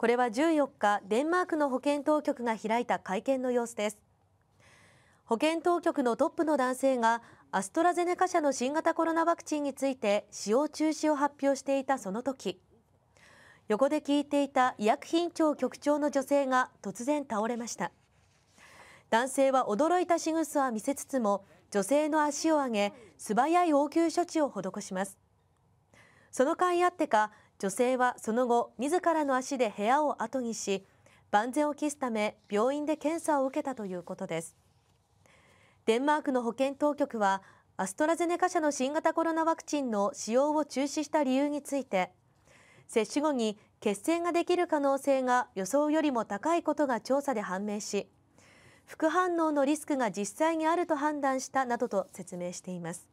これは14日デンマークの保健当局が開いた会見の様子です保健当局のトップの男性がアストラゼネカ社の新型コロナワクチンについて使用中止を発表していたその時横で聞いていた医薬品庁局長の女性が突然倒れました男性は驚いた仕草は見せつつも女性の足を上げ素早い応急処置を施しますその甲斐あってか女性はその後自らの足で部屋を後にし万全を期すため病院で検査を受けたということですデンマークの保健当局はアストラゼネカ社の新型コロナワクチンの使用を中止した理由について接種後に血栓ができる可能性が予想よりも高いことが調査で判明し副反応のリスクが実際にあると判断したなどと説明しています。